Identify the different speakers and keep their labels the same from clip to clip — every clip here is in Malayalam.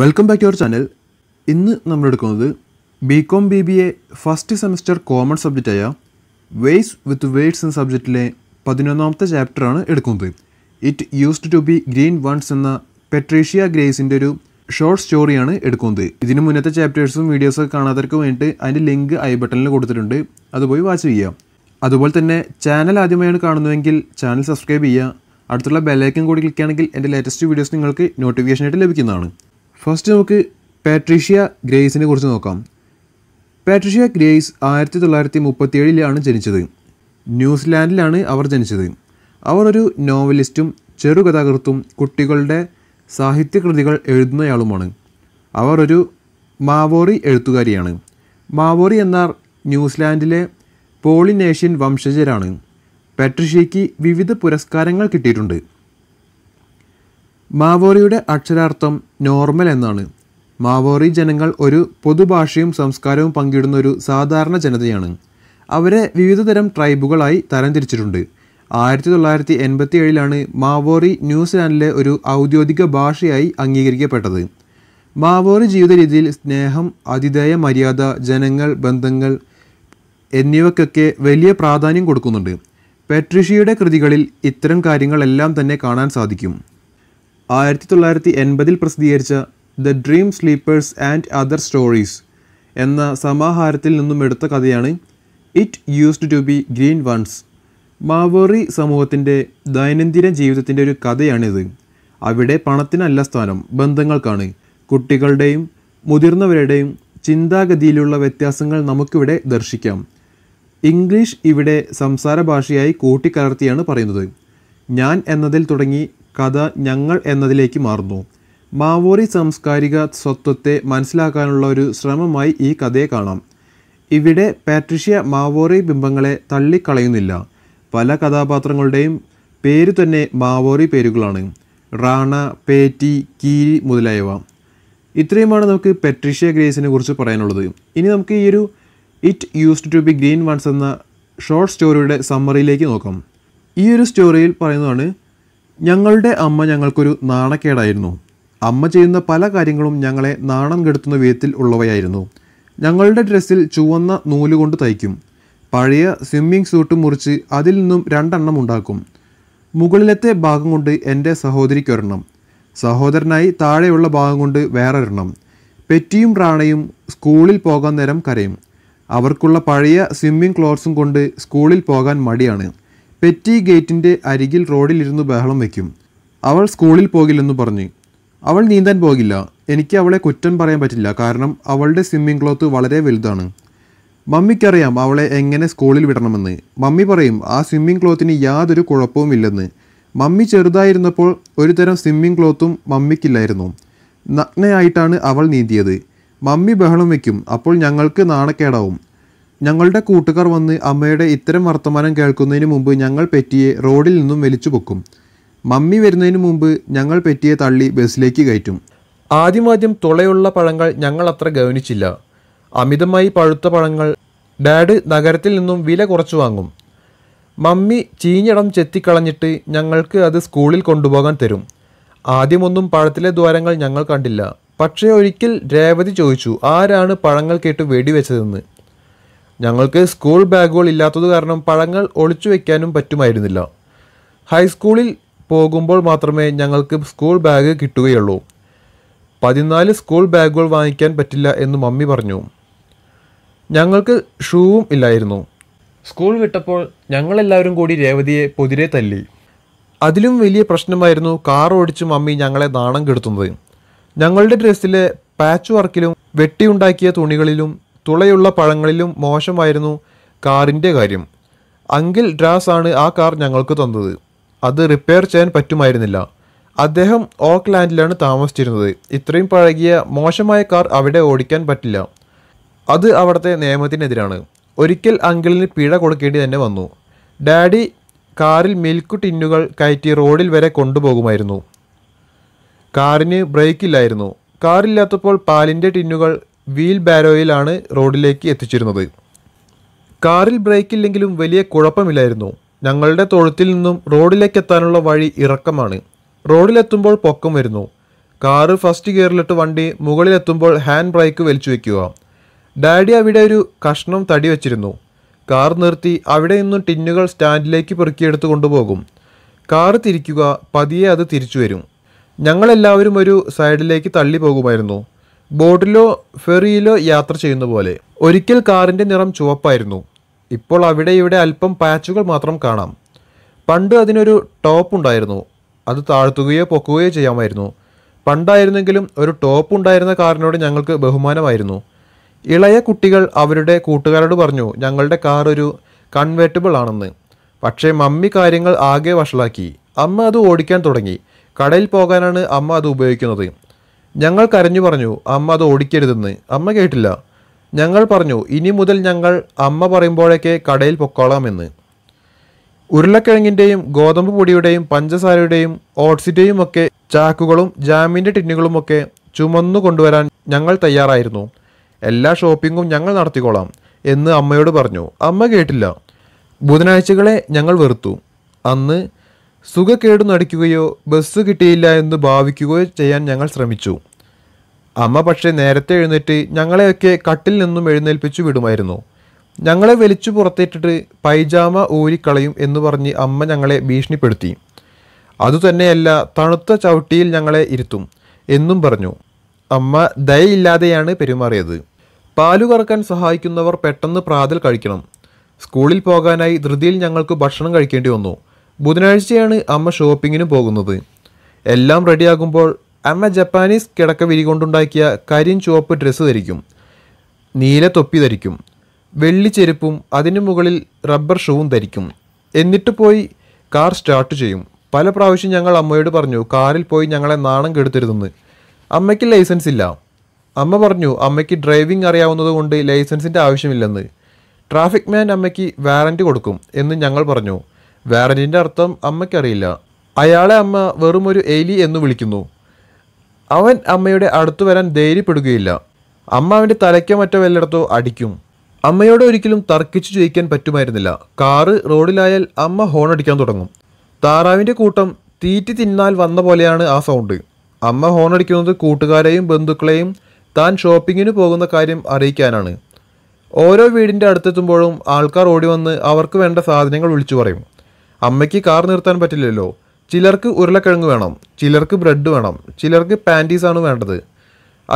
Speaker 1: welcome back to our channel ഇന്ന് നമ്മൾ എടുക്കുന്നത് B com B B A first semester common സബ്ജക്റ്റായ വേസ് വിത്ത് വേഡ്സ് എന്ന സബ്ജക്റ്റിലെ പതിനൊന്നാമത്തെ ചാപ്റ്ററാണ് എടുക്കുന്നത് it used to be green once എന്ന പെട്രീഷ്യ ഗ്രേസിൻ്റെ ഒരു ഷോർട്ട് സ്റ്റോറിയാണ് എടുക്കുന്നത് ഇതിന് മുന്നത്തെ ചാപ്റ്റേഴ്സും വീഡിയോസൊക്കെ കാണാത്തവർക്ക് വേണ്ടിയിട്ട് അതിൻ്റെ ലിങ്ക് ഐ ബട്ടണിൽ കൊടുത്തിട്ടുണ്ട് അത് പോയി വാച്ച് ചെയ്യുക അതുപോലെ തന്നെ ചാനൽ ആദ്യമായാണ് കാണുന്നതെങ്കിൽ ചാനൽ സബ്സ്ക്രൈബ് ചെയ്യുക അടുത്തുള്ള ബെല്ലൈക്കൻ കൂടി ക്ലിക്ക് ആണെങ്കിൽ എൻ്റെ ലേറ്റസ്റ്റ് വീഡിയോസ് നിങ്ങൾക്ക് നോട്ടിഫിക്കേഷനായിട്ട് ലഭിക്കുന്നതാണ് ഫസ്റ്റ് നമുക്ക് പാട്രീഷ്യ ഗ്രേസിനെ കുറിച്ച് നോക്കാം പാട്രീഷ്യ ഗ്രേസ് ആയിരത്തി തൊള്ളായിരത്തി ഏഴിലാണ് ജനിച്ചത് ന്യൂസിലാൻഡിലാണ് അവർ ജനിച്ചത് അവർ ഒരു നോവലിസ്റ്റും ചെറുകഥാകൃത്തും കുട്ടികളുടെ സാഹിത്യകൃതികൾ എഴുതുന്നയാളുമാണ് അവർ ഒരു മാവോറി എഴുത്തുകാരിയാണ് മാവോറി എന്നാൽ ന്യൂസിലാൻഡിലെ പോളിനേഷ്യൻ വംശജരാണ് പാട്രിഷ്യയ്ക്ക് വിവിധ പുരസ്കാരങ്ങൾ കിട്ടിയിട്ടുണ്ട് മാവോറിയുടെ അക്ഷരാർത്ഥം നോർമൽ എന്നാണ് മാവോറി ജനങ്ങൾ ഒരു പൊതുഭാഷയും സംസ്കാരവും പങ്കിടുന്ന ഒരു സാധാരണ ജനതയാണ് അവരെ വിവിധതരം ട്രൈബുകളായി തരംതിരിച്ചിട്ടുണ്ട് ആയിരത്തി തൊള്ളായിരത്തി എൺപത്തി ഏഴിലാണ് മാവോറി ന്യൂസിലാൻഡിലെ ഒരു ഔദ്യോഗിക ഭാഷയായി അംഗീകരിക്കപ്പെട്ടത് മാവോറി ജീവിത രീതിയിൽ സ്നേഹം അതിഥേയ മര്യാദ ജനങ്ങൾ ബന്ധങ്ങൾ എന്നിവയ്ക്കൊക്കെ വലിയ പ്രാധാന്യം കൊടുക്കുന്നുണ്ട് പെട്രിഷിയുടെ കൃതികളിൽ ഇത്തരം കാര്യങ്ങളെല്ലാം തന്നെ കാണാൻ സാധിക്കും ആയിരത്തി തൊള്ളായിരത്തി എൺപതിൽ പ്രസിദ്ധീകരിച്ച the dream sleepers and other stories എന്ന സമാഹാരത്തിൽ നിന്നും എടുത്ത കഥയാണ് it used to be green once Maori സമൂഹത്തിൻ്റെ ദൈനംദിന ജീവിതത്തിൻ്റെ ഒരു കഥയാണിത് അവിടെ പണത്തിനല്ല സ്ഥാനം ബന്ധങ്ങൾക്കാണ് കുട്ടികളുടെയും മുതിർന്നവരുടെയും ചിന്താഗതിയിലുള്ള വ്യത്യാസങ്ങൾ നമുക്കിവിടെ ദർശിക്കാം ഇംഗ്ലീഷ് ഇവിടെ സംസാര ഭാഷയായി കൂട്ടിക്കലർത്തിയാണ് പറയുന്നത് ഞാൻ എന്നതിൽ തുടങ്ങി കഥ ഞങ്ങൾ എന്നതിലേക്ക് മാറുന്നു മാവോറി സാംസ്കാരിക സ്വത്വത്തെ മനസ്സിലാക്കാനുള്ള ഒരു ശ്രമമായി ഈ കഥയെ കാണാം ഇവിടെ പാട്രിഷ്യ മാവോറി ബിംബങ്ങളെ തള്ളിക്കളയുന്നില്ല പല കഥാപാത്രങ്ങളുടെയും പേര് തന്നെ മാവോറി പേരുകളാണ് റാണ പേറ്റി കീരി മുതലായവ ഇത്രയുമാണ് നമുക്ക് പെട്രിഷ്യ ഗ്രേസിനെ കുറിച്ച് പറയാനുള്ളത് ഇനി നമുക്ക് ഈ ഒരു it used to be green once എന്ന ഷോർട്ട് സ്റ്റോറിയുടെ സമ്മറിയിലേക്ക് നോക്കാം ഈ ഒരു സ്റ്റോറിയിൽ പറയുന്നതാണ് ഞങ്ങളുടെ അമ്മ ഞങ്ങൾക്കൊരു നാണക്കേടായിരുന്നു അമ്മ ചെയ്യുന്ന പല കാര്യങ്ങളും ഞങ്ങളെ നാണം കെടുത്തുന്ന വിധത്തിൽ ഉള്ളവയായിരുന്നു ഞങ്ങളുടെ ഡ്രസ്സിൽ ചുവന്ന നൂലുകൊണ്ട് തയ്ക്കും പഴയ സ്വിമ്മിംഗ് സ്യൂട്ട് മുറിച്ച് അതിൽ നിന്നും രണ്ടെണ്ണം ഉണ്ടാക്കും മുകളിലത്തെ ഭാഗം കൊണ്ട് എൻ്റെ സഹോദരിക്കൊരെണ്ണം സഹോദരനായി താഴെയുള്ള ഭാഗം കൊണ്ട് വേറൊരെണ്ണം പെറ്റിയും റാണയും സ്കൂളിൽ പോകാൻ നേരം കരയും അവർക്കുള്ള പഴയ സ്വിമ്മിംഗ് ക്ലോത്ത്സും കൊണ്ട് സ്കൂളിൽ പോകാൻ മടിയാണ് പെറ്റി ഗേറ്റിൻ്റെ അരികിൽ റോഡിലിരുന്ന് ബഹളം വയ്ക്കും അവൾ സ്കൂളിൽ പോകില്ലെന്ന് പറഞ്ഞു അവൾ നീന്താൻ പോകില്ല എനിക്ക് അവളെ കുറ്റം പറയാൻ പറ്റില്ല കാരണം അവളുടെ സ്വിമ്മിംഗ് ക്ലോത്ത് വളരെ വലുതാണ് മമ്മിക്കറിയാം അവളെ എങ്ങനെ സ്കൂളിൽ വിടണമെന്ന് മമ്മി പറയും ആ സ്വിമ്മിംഗ് ക്ലോത്തിന് യാതൊരു ഇല്ലെന്ന് മമ്മി ചെറുതായിരുന്നപ്പോൾ ഒരുതരം സ്വിമ്മിംഗ് ക്ലോത്തും മമ്മിക്കില്ലായിരുന്നു നഗ്നയായിട്ടാണ് അവൾ നീന്തിയത് മമ്മി ബഹളം വയ്ക്കും അപ്പോൾ ഞങ്ങൾക്ക് നാണക്കേടാവും ഞങ്ങളുടെ കൂട്ടുകാർ വന്ന് അമ്മയുടെ ഇത്തരം വർത്തമാനം കേൾക്കുന്നതിന് മുമ്പ് ഞങ്ങൾ പെറ്റിയെ റോഡിൽ നിന്നും വലിച്ചു പൊക്കും മമ്മി വരുന്നതിന് മുമ്പ് ഞങ്ങൾ പെറ്റിയെ തള്ളി ബസ്സിലേക്ക് കയറ്റും ആദ്യമാദ്യം തുളയുള്ള പഴങ്ങൾ ഞങ്ങൾ അത്ര ഗവനിച്ചില്ല അമിതമായി പഴുത്ത പഴങ്ങൾ ഡാഡ് നഗരത്തിൽ നിന്നും വില കുറച്ച് വാങ്ങും മമ്മി ചീഞ്ഞടം ചെത്തിക്കളഞ്ഞിട്ട് ഞങ്ങൾക്ക് അത് സ്കൂളിൽ കൊണ്ടുപോകാൻ തരും ആദ്യമൊന്നും പഴത്തിലെ ദ്വാരങ്ങൾ ഞങ്ങൾ കണ്ടില്ല പക്ഷേ ഒരിക്കൽ രേവതി ചോദിച്ചു ആരാണ് പഴങ്ങൾ കേട്ട് വെടിവെച്ചതെന്ന് ഞങ്ങൾക്ക് സ്കൂൾ ബാഗുകൾ ഇല്ലാത്തത് കാരണം പഴങ്ങൾ ഒളിച്ചു വയ്ക്കാനും പറ്റുമായിരുന്നില്ല ഹൈസ്കൂളിൽ പോകുമ്പോൾ മാത്രമേ ഞങ്ങൾക്ക് സ്കൂൾ ബാഗ് കിട്ടുകയുള്ളൂ പതിനാല് സ്കൂൾ ബാഗുകൾ വാങ്ങിക്കാൻ പറ്റില്ല എന്ന് മമ്മി പറഞ്ഞു ഞങ്ങൾക്ക് ഷൂവും ഇല്ലായിരുന്നു സ്കൂൾ വിട്ടപ്പോൾ ഞങ്ങളെല്ലാവരും കൂടി രേവതിയെ പൊതിരെ തല്ലി അതിലും വലിയ പ്രശ്നമായിരുന്നു കാർ ഓടിച്ച് മമ്മി ഞങ്ങളെ നാണം കെടുത്തുന്നത് ഞങ്ങളുടെ ഡ്രസ്സിലെ പാച്ച് വർക്കിലും വെട്ടിയുണ്ടാക്കിയ തുണികളിലും തുളയുള്ള പഴങ്ങളിലും മോശമായിരുന്നു കാറിൻ്റെ കാര്യം അങ്കിൾ ഡ്രാസ് ആണ് ആ കാർ ഞങ്ങൾക്ക് തന്നത് അത് റിപ്പയർ ചെയ്യാൻ പറ്റുമായിരുന്നില്ല അദ്ദേഹം ഓക്ക്ലാൻഡിലാണ് താമസിച്ചിരുന്നത് ഇത്രയും പഴകിയ മോശമായ കാർ അവിടെ ഓടിക്കാൻ പറ്റില്ല അത് അവിടുത്തെ നിയമത്തിനെതിരാണ് ഒരിക്കൽ അങ്കിളിന് പിഴ കൊടുക്കേണ്ടി തന്നെ വന്നു ഡാഡി കാറിൽ മിൽക്ക് ടിന്നുകൾ കയറ്റി റോഡിൽ വരെ കൊണ്ടുപോകുമായിരുന്നു കാറിന് ബ്രേക്കില്ലായിരുന്നു കാറില്ലാത്തപ്പോൾ പാലിൻ്റെ ടിന്നുകൾ വീൽ ബാരോയിലാണ് റോഡിലേക്ക് എത്തിച്ചിരുന്നത് കാറിൽ ബ്രേക്കില്ലെങ്കിലും വലിയ കുഴപ്പമില്ലായിരുന്നു ഞങ്ങളുടെ തൊഴുത്തിൽ നിന്നും റോഡിലേക്ക് എത്താനുള്ള വഴി ഇറക്കമാണ് റോഡിലെത്തുമ്പോൾ പൊക്കം വരുന്നു കാറ് ഫസ്റ്റ് ഗിയറിലിട്ട് വണ്ടി മുകളിലെത്തുമ്പോൾ ഹാൻഡ് ബ്രേക്ക് വലിച്ചു വയ്ക്കുക ഡാഡി അവിടെ ഒരു കഷ്ണം തടി വച്ചിരുന്നു കാർ നിർത്തി അവിടെ നിന്നും ടിന്നുകൾ സ്റ്റാൻഡിലേക്ക് പെറുക്കിയെടുത്ത് കൊണ്ടുപോകും കാർ തിരിക്കുക പതിയെ അത് തിരിച്ചു വരും ഞങ്ങളെല്ലാവരും ഒരു സൈഡിലേക്ക് തള്ളി പോകുമായിരുന്നു ബോട്ടിലോ ഫെറിയിലോ യാത്ര ചെയ്യുന്ന പോലെ ഒരിക്കൽ കാറിൻ്റെ നിറം ചുവപ്പായിരുന്നു ഇപ്പോൾ അവിടെ ഇവിടെ അല്പം പാച്ചുകൾ മാത്രം കാണാം പണ്ട് അതിനൊരു ടോപ്പ് ഉണ്ടായിരുന്നു അത് താഴ്ത്തുകയോ പൊക്കുകയോ ചെയ്യാമായിരുന്നു പണ്ടായിരുന്നെങ്കിലും ഒരു ടോപ്പ് ഉണ്ടായിരുന്ന കാറിനോട് ഞങ്ങൾക്ക് ബഹുമാനമായിരുന്നു ഇളയ കുട്ടികൾ അവരുടെ കൂട്ടുകാരോട് പറഞ്ഞു ഞങ്ങളുടെ കാർ ഒരു കൺവേർട്ടബിൾ ആണെന്ന് പക്ഷേ മമ്മി കാര്യങ്ങൾ ആകെ വഷളാക്കി അമ്മ അത് ഓടിക്കാൻ തുടങ്ങി കടയിൽ പോകാനാണ് അമ്മ അത് ഉപയോഗിക്കുന്നത് ഞങ്ങൾ കരഞ്ഞു പറഞ്ഞു അമ്മ അത് ഓടിക്കരുതെന്ന് അമ്മ കേട്ടില്ല ഞങ്ങൾ പറഞ്ഞു ഇനി മുതൽ ഞങ്ങൾ അമ്മ പറയുമ്പോഴേക്കെ കടയിൽ പൊക്കോളാമെന്ന് ഉരുളക്കിഴങ്ങിൻ്റെയും ഗോതമ്പ് പൊടിയുടെയും പഞ്ചസാരയുടെയും ഓട്സിൻ്റെയും ഒക്കെ ചാക്കുകളും ജാമിൻ്റെ ടിന്നുകളുമൊക്കെ ചുമന്നു കൊണ്ടുവരാൻ ഞങ്ങൾ തയ്യാറായിരുന്നു എല്ലാ ഷോപ്പിങ്ങും ഞങ്ങൾ നടത്തിക്കോളാം എന്ന് അമ്മയോട് പറഞ്ഞു അമ്മ കേട്ടില്ല ബുധനാഴ്ചകളെ ഞങ്ങൾ വെറുത്തു അന്ന് സുഖക്കേട് നടിക്കുകയോ ബസ് കിട്ടിയില്ല എന്ന് ഭാവിക്കുകയോ ചെയ്യാൻ ഞങ്ങൾ ശ്രമിച്ചു അമ്മ പക്ഷേ നേരത്തെ എഴുന്നേറ്റ് ഞങ്ങളെയൊക്കെ കട്ടിൽ നിന്നും എഴുന്നേൽപ്പിച്ചു വിടുമായിരുന്നു ഞങ്ങളെ വലിച്ചു പുറത്തേറ്റിട്ട് പൈജാമ ഊരിക്കളയും എന്ന് പറഞ്ഞ് അമ്മ ഞങ്ങളെ ഭീഷണിപ്പെടുത്തി അതുതന്നെയല്ല തണുത്ത ചവിട്ടിയിൽ ഞങ്ങളെ ഇരുത്തും എന്നും പറഞ്ഞു അമ്മ ദയയില്ലാതെയാണ് പെരുമാറിയത് പാലു കറക്കാൻ സഹായിക്കുന്നവർ പെട്ടെന്ന് പ്രാതൽ കഴിക്കണം സ്കൂളിൽ പോകാനായി ധൃതിയിൽ ഞങ്ങൾക്ക് ഭക്ഷണം കഴിക്കേണ്ടി വന്നു ബുധനാഴ്ചയാണ് അമ്മ ഷോപ്പിങ്ങിന് പോകുന്നത് എല്ലാം റെഡിയാകുമ്പോൾ അമ്മ ജപ്പാനീസ് കിടക്ക കൊണ്ടുണ്ടാക്കിയ കരിൻ ചുവപ്പ് ഡ്രസ്സ് ധരിക്കും നീല തൊപ്പി ധരിക്കും വെള്ളി ചെരുപ്പും അതിനു മുകളിൽ റബ്ബർ ഷൂവും ധരിക്കും എന്നിട്ട് പോയി കാർ സ്റ്റാർട്ട് ചെയ്യും പല പ്രാവശ്യം ഞങ്ങൾ അമ്മയോട് പറഞ്ഞു കാറിൽ പോയി ഞങ്ങളെ നാണം കെടുത്തരുതെന്ന് അമ്മയ്ക്ക് ലൈസൻസ് ഇല്ല അമ്മ പറഞ്ഞു അമ്മയ്ക്ക് ഡ്രൈവിംഗ് അറിയാവുന്നതുകൊണ്ട് ലൈസൻസിൻ്റെ ആവശ്യമില്ലെന്ന് ട്രാഫിക് മാൻ അമ്മയ്ക്ക് വാറൻറ്റ് കൊടുക്കും എന്ന് ഞങ്ങൾ പറഞ്ഞു വാറന്റിൻ്റെ അർത്ഥം അമ്മയ്ക്കറിയില്ല അയാളെ അമ്മ വെറും ഒരു എലി എന്ന് വിളിക്കുന്നു അവൻ അമ്മയുടെ അടുത്തു വരാൻ ധൈര്യപ്പെടുകയില്ല അമ്മ അവൻ്റെ തലയ്ക്കോ മറ്റോ വല്ലയിടത്തോ അടിക്കും അമ്മയോട് ഒരിക്കലും തർക്കിച്ചു ചോദിക്കാൻ പറ്റുമായിരുന്നില്ല കാറ് റോഡിലായാൽ അമ്മ ഹോൺ അടിക്കാൻ തുടങ്ങും താറാവിൻ്റെ കൂട്ടം തീറ്റി തിന്നാൽ വന്ന പോലെയാണ് ആ സൗണ്ട് അമ്മ ഹോൺ അടിക്കുന്നത് കൂട്ടുകാരെയും ബന്ധുക്കളെയും താൻ ഷോപ്പിങ്ങിന് പോകുന്ന കാര്യം അറിയിക്കാനാണ് ഓരോ വീടിൻ്റെ അടുത്തെത്തുമ്പോഴും ആൾക്കാർ ഓടി വന്ന് അവർക്ക് വേണ്ട സാധനങ്ങൾ വിളിച്ചു പറയും അമ്മയ്ക്ക് കാർ നിർത്താൻ പറ്റില്ലല്ലോ ചിലർക്ക് ഉരുളക്കിഴങ്ങ് വേണം ചിലർക്ക് ബ്രെഡ് വേണം ചിലർക്ക് പാൻറ്റീസാണ് വേണ്ടത്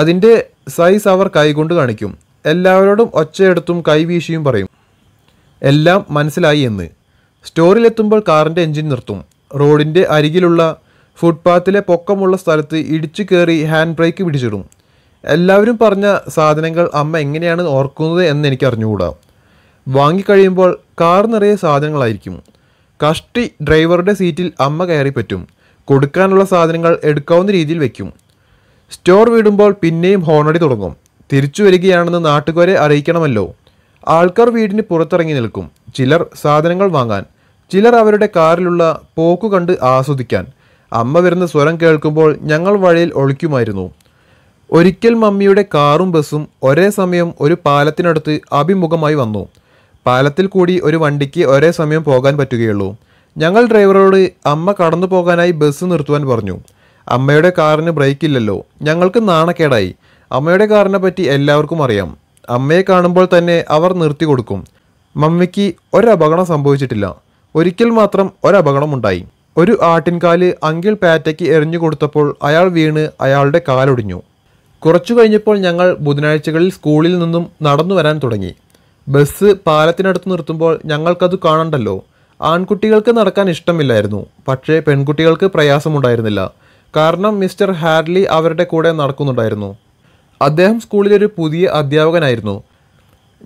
Speaker 1: അതിൻ്റെ സൈസ് അവർ കൈകൊണ്ട് കാണിക്കും എല്ലാവരോടും ഒച്ചയെടുത്തും കൈവീശിയും പറയും എല്ലാം മനസ്സിലായി എന്ന് സ്റ്റോറിലെത്തുമ്പോൾ കാറിൻ്റെ എൻജിൻ നിർത്തും റോഡിൻ്റെ അരികിലുള്ള ഫുട്പാത്തിലെ പൊക്കമുള്ള സ്ഥലത്ത് ഇടിച്ചു കയറി ഹാൻഡ് ബ്രേക്ക് പിടിച്ചിടും എല്ലാവരും പറഞ്ഞ സാധനങ്ങൾ അമ്മ എങ്ങനെയാണ് ഓർക്കുന്നത് എന്ന് എനിക്കറിഞ്ഞുകൂടാ വാങ്ങിക്കഴിയുമ്പോൾ കാർ നിറയെ സാധനങ്ങളായിരിക്കും കഷ്ടി ഡ്രൈവറുടെ സീറ്റിൽ അമ്മ കയറി പറ്റും കൊടുക്കാനുള്ള സാധനങ്ങൾ എടുക്കാവുന്ന രീതിയിൽ വെക്കും സ്റ്റോർ വിടുമ്പോൾ പിന്നെയും ഹോണടി തുടങ്ങും തിരിച്ചു വരികയാണെന്ന് നാട്ടുകാരെ അറിയിക്കണമല്ലോ ആൾക്കാർ വീടിന് പുറത്തിറങ്ങി നിൽക്കും ചിലർ സാധനങ്ങൾ വാങ്ങാൻ ചിലർ അവരുടെ കാറിലുള്ള പോക്ക് കണ്ട് ആസ്വദിക്കാൻ അമ്മ വരുന്ന സ്വരം കേൾക്കുമ്പോൾ ഞങ്ങൾ വഴിയിൽ ഒളിക്കുമായിരുന്നു ഒരിക്കൽ മമ്മിയുടെ കാറും ബസ്സും ഒരേ സമയം ഒരു പാലത്തിനടുത്ത് അഭിമുഖമായി വന്നു പാലത്തിൽ കൂടി ഒരു വണ്ടിക്ക് ഒരേ സമയം പോകാൻ പറ്റുകയുള്ളൂ ഞങ്ങൾ ഡ്രൈവറോട് അമ്മ കടന്നു പോകാനായി ബസ് നിർത്തുവാൻ പറഞ്ഞു അമ്മയുടെ കാറിന് ബ്രേക്ക് ഇല്ലല്ലോ ഞങ്ങൾക്ക് നാണക്കേടായി അമ്മയുടെ കാറിനെ പറ്റി എല്ലാവർക്കും അറിയാം അമ്മയെ കാണുമ്പോൾ തന്നെ അവർ നിർത്തി കൊടുക്കും മമ്മിക്ക് ഒരപകടം സംഭവിച്ചിട്ടില്ല ഒരിക്കൽ മാത്രം ഒരപകടമുണ്ടായി ഒരു ആട്ടിൻകാല് അങ്കിൾ പാറ്റയ്ക്ക് എറിഞ്ഞു കൊടുത്തപ്പോൾ അയാൾ വീണ് അയാളുടെ കാലൊടിഞ്ഞു കുറച്ചു കഴിഞ്ഞപ്പോൾ ഞങ്ങൾ ബുധനാഴ്ചകളിൽ സ്കൂളിൽ നിന്നും നടന്നു വരാൻ തുടങ്ങി ബസ് പാലത്തിനടുത്ത് നിർത്തുമ്പോൾ ഞങ്ങൾക്കത് കാണണ്ടല്ലോ ആൺകുട്ടികൾക്ക് നടക്കാൻ ഇഷ്ടമില്ലായിരുന്നു പക്ഷേ പെൺകുട്ടികൾക്ക് പ്രയാസമുണ്ടായിരുന്നില്ല കാരണം മിസ്റ്റർ ഹാർലി അവരുടെ കൂടെ നടക്കുന്നുണ്ടായിരുന്നു അദ്ദേഹം സ്കൂളിലൊരു പുതിയ അധ്യാപകനായിരുന്നു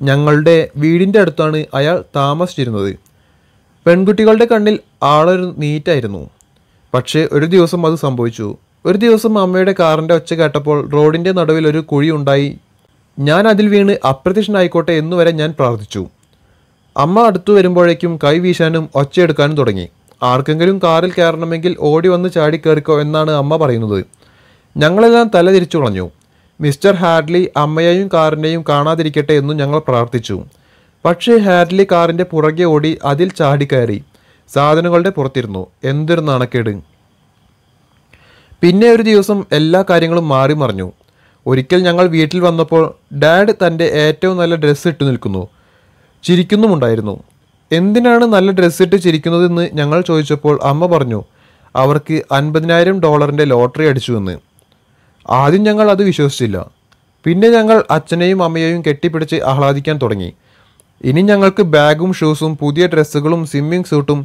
Speaker 1: ഞങ്ങളുടെ വീടിൻ്റെ അടുത്താണ് അയാൾ താമസിച്ചിരുന്നത് പെൺകുട്ടികളുടെ കണ്ണിൽ ആളൊരു നീറ്റായിരുന്നു പക്ഷേ ഒരു ദിവസം അത് സംഭവിച്ചു ഒരു ദിവസം അമ്മയുടെ കാറിൻ്റെ ഒച്ച കേട്ടപ്പോൾ റോഡിൻ്റെ നടുവിൽ ഒരു കുഴി ഉണ്ടായി ഞാൻ അതിൽ വീണ് അപ്രത്യക്ഷനായിക്കോട്ടെ എന്നുവരെ ഞാൻ പ്രാർത്ഥിച്ചു അമ്മ അടുത്തു വരുമ്പോഴേക്കും കൈ വീശാനും ഒച്ചയെടുക്കാനും തുടങ്ങി ആർക്കെങ്കിലും കാറിൽ കയറണമെങ്കിൽ ഓടി വന്ന് ചാടി കയറിക്കോ എന്നാണ് അമ്മ പറയുന്നത് ഞങ്ങളെല്ലാം തല തിരിച്ചു കളഞ്ഞു മിസ്റ്റർ ഹാഡ്ലി അമ്മയെയും കാറിനെയും കാണാതിരിക്കട്ടെ എന്നും ഞങ്ങൾ പ്രാർത്ഥിച്ചു പക്ഷേ ഹാഡ്ലി കാറിൻ്റെ പുറകെ ഓടി അതിൽ ചാടിക്കയറി സാധനങ്ങളുടെ പുറത്തിരുന്നു എന്തൊരു നാണക്കേട് പിന്നെ ഒരു ദിവസം എല്ലാ കാര്യങ്ങളും മാറി മറിഞ്ഞു ഒരിക്കൽ ഞങ്ങൾ വീട്ടിൽ വന്നപ്പോൾ ഡാഡ് തൻ്റെ ഏറ്റവും നല്ല ഡ്രസ്സ് ഇട്ട് നിൽക്കുന്നു ചിരിക്കുന്നുമുണ്ടായിരുന്നു എന്തിനാണ് നല്ല ഡ്രസ്സ് ഇട്ട് ചിരിക്കുന്നതെന്ന് ഞങ്ങൾ ചോദിച്ചപ്പോൾ അമ്മ പറഞ്ഞു അവർക്ക് അൻപതിനായിരം ഡോളറിൻ്റെ ലോട്ടറി അടിച്ചുവെന്ന് ആദ്യം ഞങ്ങൾ അത് വിശ്വസിച്ചില്ല പിന്നെ ഞങ്ങൾ അച്ഛനെയും അമ്മയെയും കെട്ടിപ്പിടിച്ച് ആഹ്ലാദിക്കാൻ തുടങ്ങി ഇനി ഞങ്ങൾക്ക് ബാഗും ഷൂസും പുതിയ ഡ്രസ്സുകളും സ്വിമ്മിംഗ് സൂട്ടും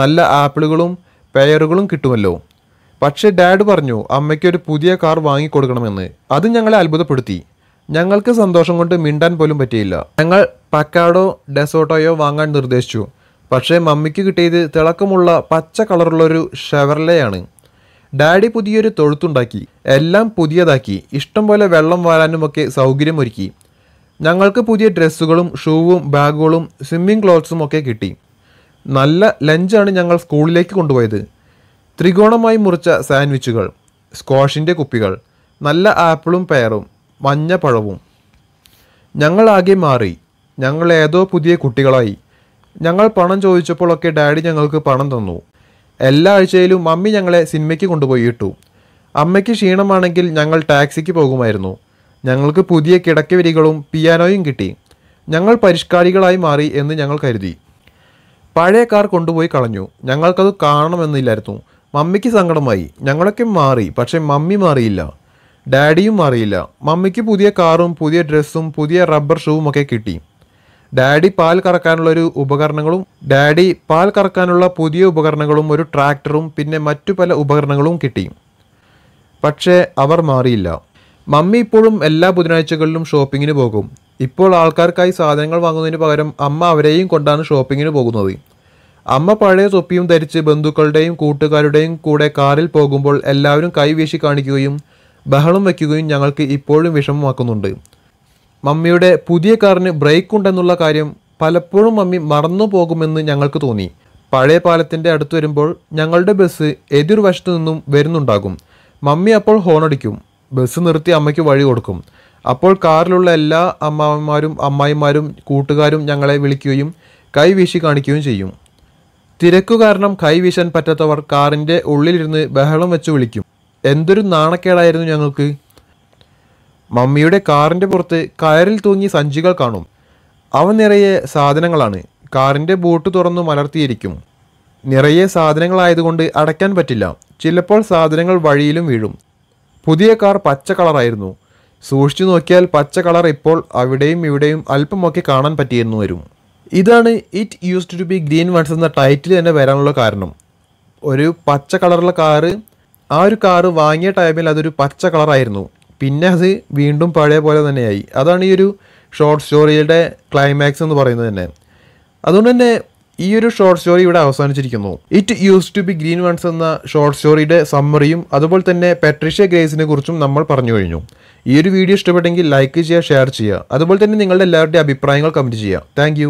Speaker 1: നല്ല ആപ്പിളുകളും പെയറുകളും കിട്ടുമല്ലോ പക്ഷേ ഡാഡ് പറഞ്ഞു അമ്മയ്ക്ക് ഒരു പുതിയ കാർ വാങ്ങിക്കൊടുക്കണമെന്ന് അത് ഞങ്ങളെ അത്ഭുതപ്പെടുത്തി ഞങ്ങൾക്ക് സന്തോഷം കൊണ്ട് മിണ്ടാൻ പോലും പറ്റിയില്ല ഞങ്ങൾ പക്കാഡോ ഡെസോട്ടോയോ വാങ്ങാൻ നിർദ്ദേശിച്ചു പക്ഷേ മമ്മിക്ക് കിട്ടിയത് തിളക്കമുള്ള പച്ച കളറുള്ളൊരു ഷെവർലെയാണ് ഡാഡി പുതിയൊരു തൊഴുത്തുണ്ടാക്കി എല്ലാം പുതിയതാക്കി ഇഷ്ടം പോലെ വെള്ളം വാരാനുമൊക്കെ സൗകര്യമൊരുക്കി ഞങ്ങൾക്ക് പുതിയ ഡ്രസ്സുകളും ഷൂവും ബാഗുകളും സ്വിമ്മിംഗ് ക്ലോത്ത്സും ഒക്കെ കിട്ടി നല്ല ലഞ്ചാണ് ഞങ്ങൾ സ്കൂളിലേക്ക് കൊണ്ടുപോയത് ത്രികോണമായി മുറിച്ച സാൻഡ്വിച്ചുകൾ സ്ക്വാഷിൻ്റെ കുപ്പികൾ നല്ല ആപ്പിളും പയറും മഞ്ഞ പഴവും ഞങ്ങളാകെ മാറി ഞങ്ങൾ ഏതോ പുതിയ കുട്ടികളായി ഞങ്ങൾ പണം ചോദിച്ചപ്പോഴൊക്കെ ഡാഡി ഞങ്ങൾക്ക് പണം തന്നു എല്ലാ ആഴ്ചയിലും മമ്മി ഞങ്ങളെ സിനിമയ്ക്ക് കൊണ്ടുപോയി ഇട്ടു അമ്മയ്ക്ക് ക്ഷീണമാണെങ്കിൽ ഞങ്ങൾ ടാക്സിക്ക് പോകുമായിരുന്നു ഞങ്ങൾക്ക് പുതിയ കിടക്കവിരികളും പിയാനോയും കിട്ടി ഞങ്ങൾ പരിഷ്കാരികളായി മാറി എന്ന് ഞങ്ങൾ കരുതി പഴയ കാർ കൊണ്ടുപോയി കളഞ്ഞു ഞങ്ങൾക്കത് കാണണമെന്നില്ലായിരുന്നു മമ്മിക്ക് സങ്കടമായി ഞങ്ങളൊക്കെ മാറി പക്ഷേ മമ്മി മാറിയില്ല ഡാഡിയും മാറിയില്ല മമ്മിക്ക് പുതിയ കാറും പുതിയ ഡ്രസ്സും പുതിയ റബ്ബർ ഷൂവും ഒക്കെ കിട്ടി ഡാഡി പാൽ കറക്കാനുള്ള ഒരു ഉപകരണങ്ങളും ഡാഡി പാൽ കറക്കാനുള്ള പുതിയ ഉപകരണങ്ങളും ഒരു ട്രാക്ടറും പിന്നെ മറ്റു പല ഉപകരണങ്ങളും കിട്ടി പക്ഷേ അവർ മാറിയില്ല മമ്മി ഇപ്പോഴും എല്ലാ ബുധനാഴ്ചകളിലും ഷോപ്പിങ്ങിന് പോകും ഇപ്പോൾ ആൾക്കാർക്കായി സാധനങ്ങൾ വാങ്ങുന്നതിന് പകരം അമ്മ അവരെയും കൊണ്ടാണ് ഷോപ്പിങ്ങിന് പോകുന്നത് അമ്മ പഴയ തൊപ്പിയും ധരിച്ച് ബന്ധുക്കളുടെയും കൂട്ടുകാരുടെയും കൂടെ കാറിൽ പോകുമ്പോൾ എല്ലാവരും കൈവീശി കാണിക്കുകയും ബഹളം വയ്ക്കുകയും ഞങ്ങൾക്ക് ഇപ്പോഴും വിഷമമാക്കുന്നുണ്ട് മമ്മിയുടെ പുതിയ കാറിന് ബ്രേക്ക് ഉണ്ടെന്നുള്ള കാര്യം പലപ്പോഴും മമ്മി മറന്നു പോകുമെന്ന് ഞങ്ങൾക്ക് തോന്നി പഴയ പാലത്തിൻ്റെ അടുത്ത് വരുമ്പോൾ ഞങ്ങളുടെ ബസ് എതിർവശത്തു നിന്നും വരുന്നുണ്ടാകും മമ്മി അപ്പോൾ ഹോണടിക്കും ബസ് നിർത്തി അമ്മയ്ക്ക് വഴി കൊടുക്കും അപ്പോൾ കാറിലുള്ള എല്ലാ അമ്മാവന്മാരും അമ്മായിമാരും കൂട്ടുകാരും ഞങ്ങളെ വിളിക്കുകയും കൈവീശി കാണിക്കുകയും ചെയ്യും തിരക്കു കാരണം കൈവീശാൻ പറ്റാത്തവർ കാറിൻ്റെ ഉള്ളിലിരുന്ന് ബഹളം വെച്ച് വിളിക്കും എന്തൊരു നാണക്കേടായിരുന്നു ഞങ്ങൾക്ക് മമ്മിയുടെ കാറിൻ്റെ പുറത്ത് കയറിൽ തൂങ്ങി സഞ്ചികൾ കാണും അവ നിറയെ സാധനങ്ങളാണ് കാറിൻ്റെ ബൂട്ട് തുറന്നു മലർത്തിയിരിക്കും നിറയെ സാധനങ്ങളായതുകൊണ്ട് അടയ്ക്കാൻ പറ്റില്ല ചിലപ്പോൾ സാധനങ്ങൾ വഴിയിലും വീഴും പുതിയ കാർ പച്ച കളറായിരുന്നു സൂക്ഷിച്ചു നോക്കിയാൽ പച്ച കളർ ഇപ്പോൾ അവിടെയും ഇവിടെയും അല്പമൊക്കെ കാണാൻ പറ്റിയെന്നു വരും ഇതാണ് it used to be green once എന്ന ടൈറ്റിൽ തന്നെ വരാനുള്ള കാരണം ഒരു പച്ച കളറുള്ള കാറ് ആ ഒരു കാറ് വാങ്ങിയ ടൈമിൽ അതൊരു പച്ച കളറായിരുന്നു പിന്നെ അത് വീണ്ടും പഴയ പോലെ തന്നെയായി അതാണ് ഈ ഒരു ഷോർട്ട് സ്റ്റോറിയുടെ ക്ലൈമാക്സ് എന്ന് പറയുന്നത് തന്നെ അതുകൊണ്ട് തന്നെ ഈ ഒരു ഷോർട്ട് സ്റ്റോറി ഇവിടെ അവസാനിച്ചിരിക്കുന്നു it use to be green once എന്ന ഷോർട്ട് സ്റ്റോറിയുടെ സമ്മറിയും അതുപോലെ തന്നെ പെട്രിഷ്യ ഗ്രേസിനെ കുറിച്ചും നമ്മൾ പറഞ്ഞു കഴിഞ്ഞു ഈ ഒരു വീഡിയോ ഇഷ്ടപ്പെട്ടെങ്കിൽ ലൈക്ക് ചെയ്യുക ഷെയർ ചെയ്യുക അതുപോലെ തന്നെ നിങ്ങളുടെ എല്ലാവരുടെയും അഭിപ്രായങ്ങൾ കമൻറ്റ് ചെയ്യുക താങ്ക്